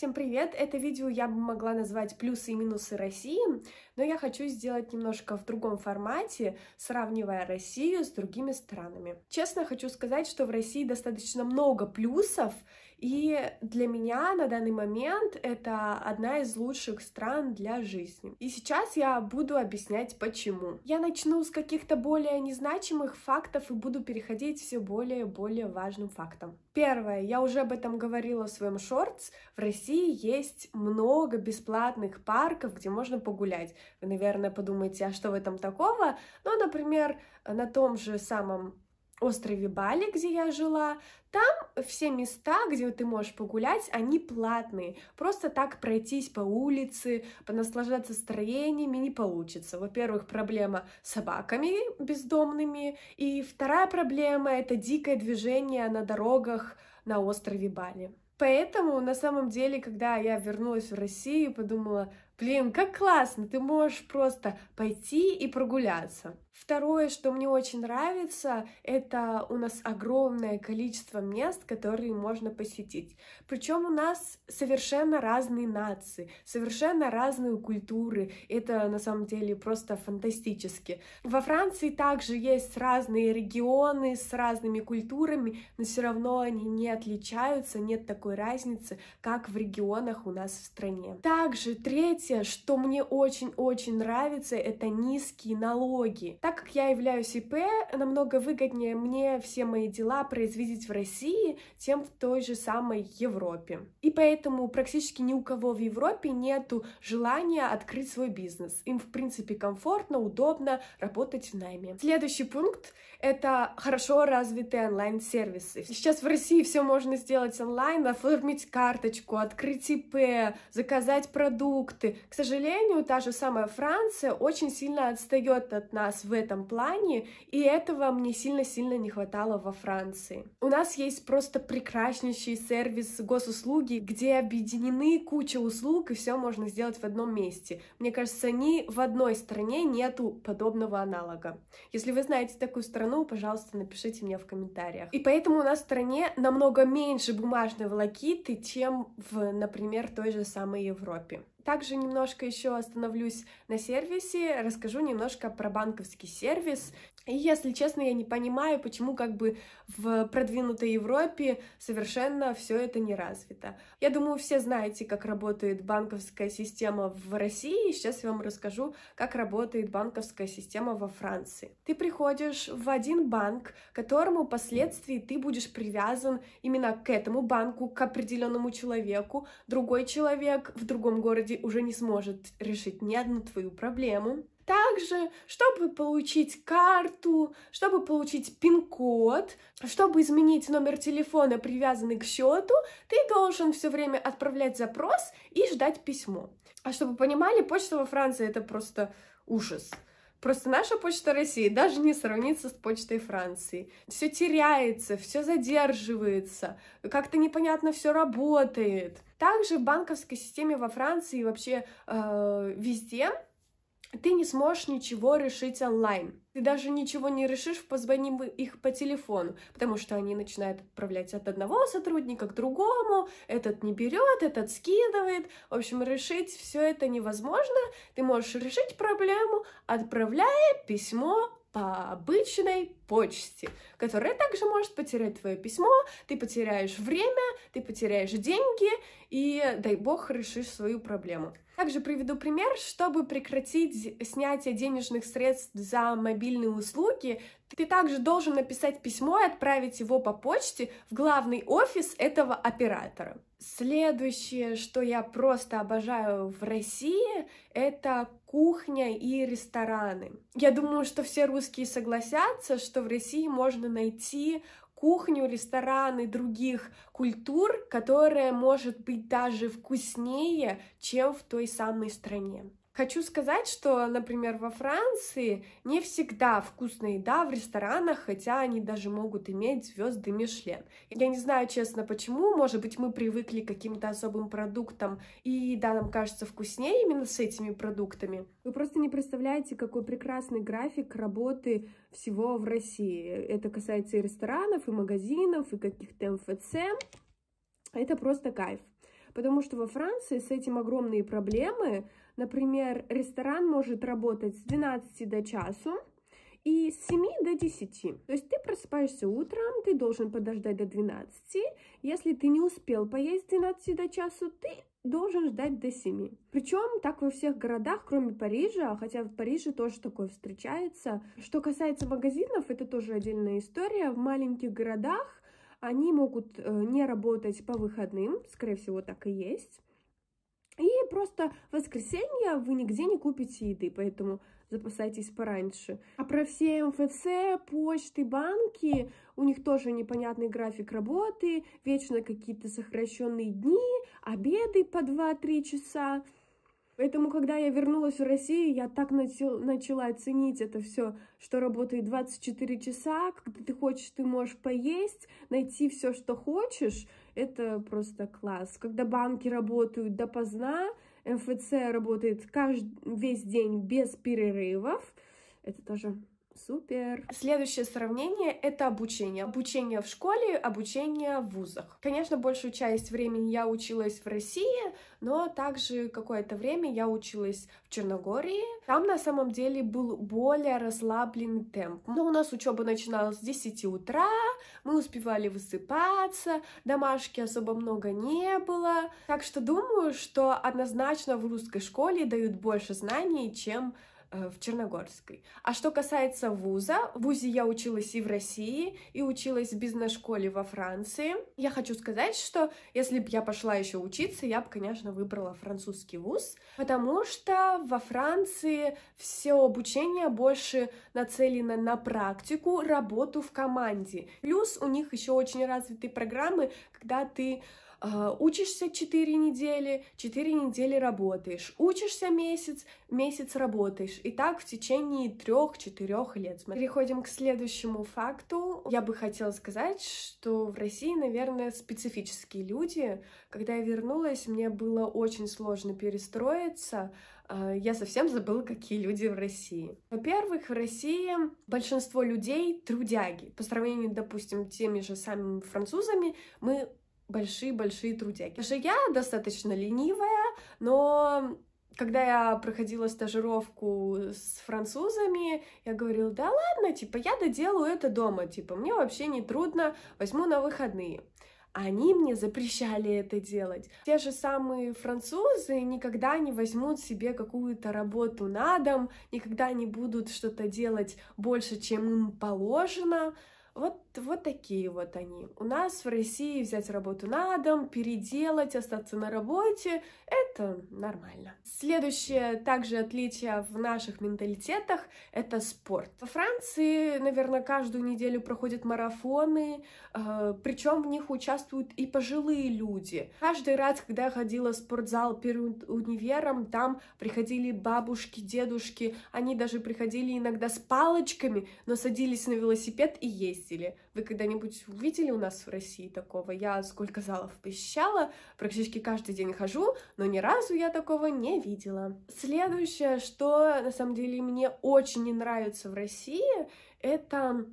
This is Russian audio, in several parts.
Всем привет! Это видео я бы могла назвать «Плюсы и минусы России», но я хочу сделать немножко в другом формате, сравнивая Россию с другими странами. Честно хочу сказать, что в России достаточно много плюсов, и для меня на данный момент это одна из лучших стран для жизни. И сейчас я буду объяснять почему. Я начну с каких-то более незначимых фактов и буду переходить все более и более важным фактам. Первое, я уже об этом говорила в своем шортс. В России есть много бесплатных парков, где можно погулять. Вы, наверное, подумаете, а что в этом такого? Ну, например, на том же самом острове Бали, где я жила, там все места, где ты можешь погулять, они платные. Просто так пройтись по улице, понаслаждаться строениями не получится. Во-первых, проблема с собаками бездомными, и вторая проблема — это дикое движение на дорогах на острове Бали. Поэтому, на самом деле, когда я вернулась в Россию, подумала, Блин, как классно, ты можешь просто пойти и прогуляться. Второе, что мне очень нравится, это у нас огромное количество мест, которые можно посетить. Причем у нас совершенно разные нации, совершенно разные культуры. Это на самом деле просто фантастически. Во Франции также есть разные регионы с разными культурами, но все равно они не отличаются, нет такой разницы, как в регионах у нас в стране. Также третье Третье, что мне очень-очень нравится, это низкие налоги. Так как я являюсь ИП, намного выгоднее мне все мои дела произвести в России, чем в той же самой Европе. И поэтому практически ни у кого в Европе нету желания открыть свой бизнес. Им, в принципе, комфортно, удобно работать в найме. Следующий пункт — это хорошо развитые онлайн-сервисы. Сейчас в России все можно сделать онлайн, оформить карточку, открыть ИП, заказать продукты, к сожалению, та же самая Франция очень сильно отстает от нас в этом плане, и этого мне сильно-сильно не хватало во Франции. У нас есть просто прекраснейший сервис госуслуги, где объединены куча услуг, и все можно сделать в одном месте. Мне кажется, ни в одной стране нету подобного аналога. Если вы знаете такую страну, пожалуйста, напишите мне в комментариях. И поэтому у нас в стране намного меньше бумажной волокиты, чем в, например, той же самой Европе. Также немножко еще остановлюсь на сервисе, расскажу немножко про банковский сервис. И, если честно, я не понимаю, почему как бы в продвинутой Европе совершенно все это не развито. Я думаю, все знаете, как работает банковская система в России, и сейчас я вам расскажу, как работает банковская система во Франции. Ты приходишь в один банк, которому впоследствии ты будешь привязан именно к этому банку, к определенному человеку. Другой человек в другом городе уже не сможет решить ни одну твою проблему. Также, чтобы получить карту, чтобы получить пин-код, чтобы изменить номер телефона, привязанный к счету, ты должен все время отправлять запрос и ждать письмо. А чтобы понимали, почта во Франции это просто ужас. Просто наша почта России даже не сравнится с почтой Франции. Все теряется, все задерживается, как-то непонятно все работает. Также в банковской системе во Франции и вообще э, везде ты не сможешь ничего решить онлайн. Ты даже ничего не решишь, позвони их по телефону, потому что они начинают отправлять от одного сотрудника к другому, этот не берет, этот скидывает. В общем, решить все это невозможно. Ты можешь решить проблему, отправляя письмо по обычной почте, которая также может потерять твое письмо, ты потеряешь время, ты потеряешь деньги и, дай бог, решишь свою проблему. Также приведу пример, чтобы прекратить снятие денежных средств за мобильные услуги, ты также должен написать письмо и отправить его по почте в главный офис этого оператора. Следующее, что я просто обожаю в России, это кухня и рестораны. Я думаю, что все русские согласятся, что в России можно найти кухню, рестораны других культур, которая может быть даже вкуснее, чем в той самой стране. Хочу сказать, что, например, во Франции не всегда вкусная еда в ресторанах, хотя они даже могут иметь звезды Мишлен. Я не знаю, честно, почему. Может быть, мы привыкли к каким-то особым продуктам, и да, нам кажется вкуснее именно с этими продуктами. Вы просто не представляете, какой прекрасный график работы всего в России. Это касается и ресторанов, и магазинов, и каких-то МФЦ. Это просто кайф. Потому что во Франции с этим огромные проблемы, Например, ресторан может работать с 12 до часу, и с 7 до 10. То есть ты просыпаешься утром, ты должен подождать до 12. Если ты не успел поесть с 12 до часу, ты должен ждать до 7. Причем так во всех городах, кроме Парижа, хотя в Париже тоже такое встречается. Что касается магазинов, это тоже отдельная история. В маленьких городах они могут э, не работать по выходным, скорее всего, так и есть просто в воскресенье вы нигде не купите еды, поэтому запасайтесь пораньше. А про все МФЦ, почты, банки, у них тоже непонятный график работы, вечно какие-то сокращенные дни, обеды по 2-3 часа. Поэтому, когда я вернулась в Россию, я так начала ценить это все, что работает 24 часа, когда ты хочешь, ты можешь поесть, найти все, что хочешь, это просто класс. Когда банки работают допоздна, МФЦ работает каждый, весь день без перерывов. Это тоже Супер! Следующее сравнение — это обучение. Обучение в школе, обучение в вузах. Конечно, большую часть времени я училась в России, но также какое-то время я училась в Черногории. Там на самом деле был более расслабленный темп. Но ну, у нас учеба начиналась с 10 утра, мы успевали высыпаться, домашки особо много не было. Так что думаю, что однозначно в русской школе дают больше знаний, чем Э, в Черногорской. А что касается вуза, в вузе я училась и в России, и училась в бизнес-школе во Франции. Я хочу сказать, что если бы я пошла еще учиться, я бы, конечно, выбрала французский вуз, потому что во Франции все обучение больше нацелено на практику, работу в команде. Плюс у них еще очень развитые программы, когда ты а, учишься 4 недели, 4 недели работаешь. Учишься месяц, месяц работаешь. И так в течение 3-4 лет. Переходим к следующему факту. Я бы хотела сказать, что в России, наверное, специфические люди. Когда я вернулась, мне было очень сложно перестроиться а, я совсем забыла, какие люди в России. Во-первых, в России большинство людей трудяги. По сравнению, допустим, теми же самыми французами, мы большие-большие трудяги. Потому я достаточно ленивая, но когда я проходила стажировку с французами, я говорила, да ладно, типа, я доделаю это дома, типа, мне вообще не трудно, возьму на выходные. Они мне запрещали это делать. Те же самые французы никогда не возьмут себе какую-то работу на дом, никогда не будут что-то делать больше, чем им положено. Вот, вот такие вот они. У нас в России взять работу на дом, переделать, остаться на работе — это нормально. Следующее также отличие в наших менталитетах — это спорт. Во Франции, наверное, каждую неделю проходят марафоны, э, причем в них участвуют и пожилые люди. Каждый раз, когда я ходила в спортзал перед универом, там приходили бабушки, дедушки, они даже приходили иногда с палочками, но садились на велосипед и ездили выпустили. Вы когда-нибудь увидели у нас в России такого? Я сколько залов посещала, практически каждый день хожу, но ни разу я такого не видела. Следующее, что на самом деле мне очень не нравится в России, это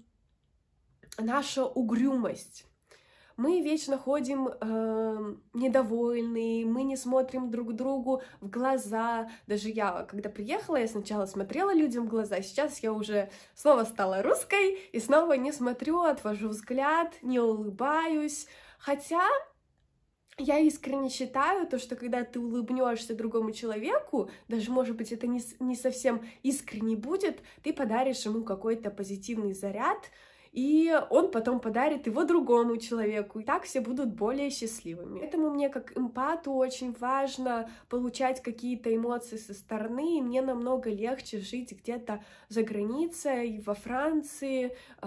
наша угрюмость мы вечно ходим э, недовольные, мы не смотрим друг другу в глаза. Даже я, когда приехала, я сначала смотрела людям в глаза, сейчас я уже снова стала русской и снова не смотрю, отвожу взгляд, не улыбаюсь. Хотя я искренне считаю то, что когда ты улыбнешься другому человеку, даже, может быть, это не, не совсем искренне будет, ты подаришь ему какой-то позитивный заряд, и он потом подарит его другому человеку. И так все будут более счастливыми. Поэтому мне как эмпату очень важно получать какие-то эмоции со стороны, и мне намного легче жить где-то за границей, во Франции, э,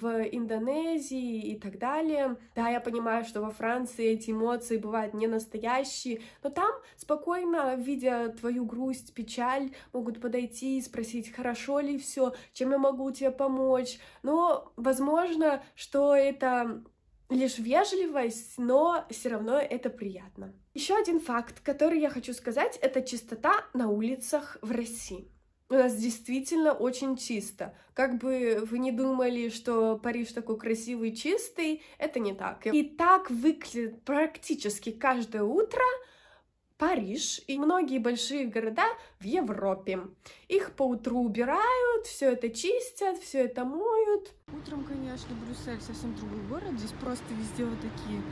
в Индонезии и так далее. Да, я понимаю, что во Франции эти эмоции бывают не настоящие, но там спокойно, видя твою грусть, печаль, могут подойти и спросить, хорошо ли все, чем я могу тебе помочь. Но, возможно, Возможно, что это лишь вежливость, но все равно это приятно. Еще один факт, который я хочу сказать, это чистота на улицах в России. У нас действительно очень чисто. Как бы вы не думали, что Париж такой красивый чистый, это не так. И так выглядит практически каждое утро Париж и многие большие города в Европе. Их поутру убирают, все это чистят, все это моют утром, конечно, Брюссель совсем другой город. Здесь просто везде вот такие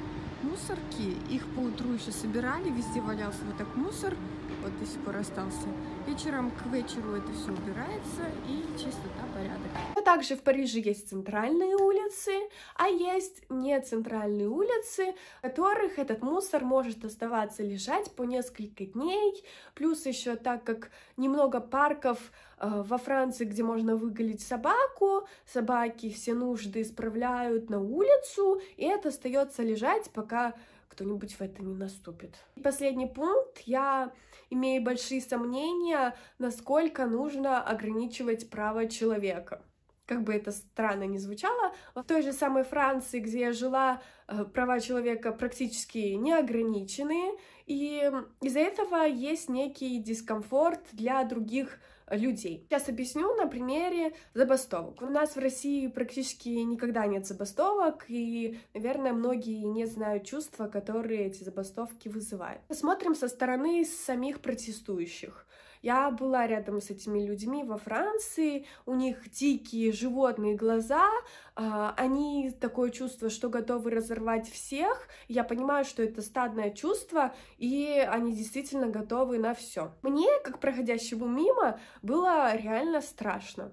мусорки. Их поутру еще собирали, везде валялся вот так мусор вот до сих пор остался. Вечером к вечеру это все убирается и чистота, порядок. А также в Париже есть центральные улицы, а есть не центральные улицы, в которых этот мусор может оставаться лежать по несколько дней. Плюс еще так как немного парков э, во Франции, где можно выголить собаку, собаки все нужды исправляют на улицу, и это остается лежать, пока кто-нибудь в это не наступит. И последний пункт. Я имею большие сомнения, насколько нужно ограничивать право человека как бы это странно ни звучало, в той же самой Франции, где я жила, э, права человека практически не ограничены, и из-за этого есть некий дискомфорт для других людей. Сейчас объясню на примере забастовок. У нас в России практически никогда нет забастовок, и, наверное, многие не знают чувства, которые эти забастовки вызывают. Посмотрим со стороны самих протестующих. Я была рядом с этими людьми во Франции, у них дикие животные глаза, а, они такое чувство, что готовы разорвать всех. Я понимаю, что это стадное чувство, и они действительно готовы на все. Мне, как проходящему мимо, было реально страшно.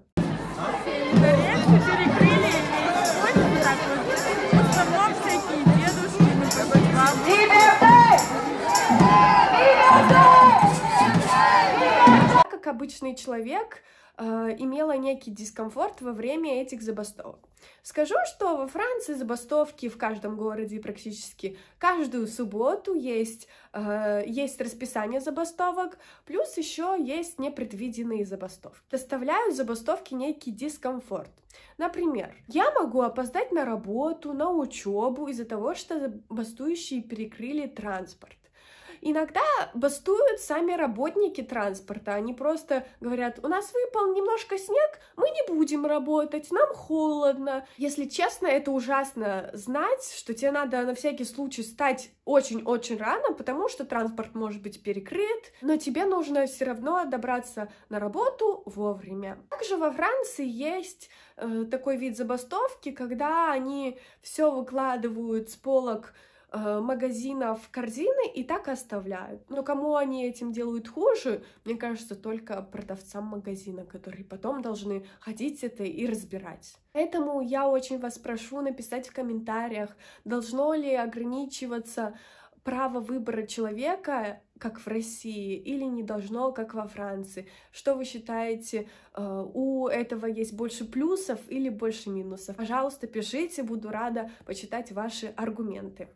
Перекрыли, обычный человек, э, имела некий дискомфорт во время этих забастовок. Скажу, что во Франции забастовки в каждом городе практически каждую субботу есть, э, есть расписание забастовок, плюс еще есть непредвиденные забастовки. Доставляют забастовки некий дискомфорт. Например, я могу опоздать на работу, на учебу из-за того, что забастующие перекрыли транспорт. Иногда бастуют сами работники транспорта. Они просто говорят, у нас выпал немножко снег, мы не будем работать, нам холодно. Если честно, это ужасно знать, что тебе надо на всякий случай стать очень-очень рано, потому что транспорт может быть перекрыт, но тебе нужно все равно добраться на работу вовремя. Также во Франции есть э, такой вид забастовки, когда они все выкладывают с полок Э, магазинов корзины и так оставляют. Но кому они этим делают хуже, мне кажется, только продавцам магазина, которые потом должны ходить это и разбирать. Поэтому я очень вас прошу написать в комментариях, должно ли ограничиваться право выбора человека, как в России, или не должно, как во Франции? Что вы считаете, э, у этого есть больше плюсов или больше минусов? Пожалуйста, пишите, буду рада почитать ваши аргументы.